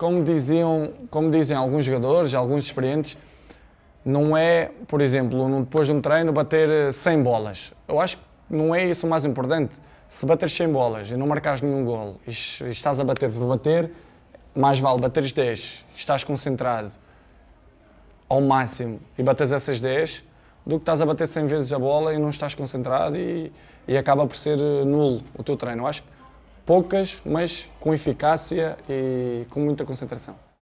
como, diziam, como dizem alguns jogadores, alguns experientes, não é, por exemplo, depois de um treino bater 100 eh, bolas. Eu acho que não é isso o mais importante. Se bateres 100 bolas e não marcares nenhum gol e estás a bater por bater, mais vale bateres 10, estás concentrado ao máximo e bates essas 10, do que estás a bater 100 vezes a bola e não estás concentrado e, e acaba por ser eh, nulo o teu treino. Eu acho que poucas, mas com eficácia e com muita concentração.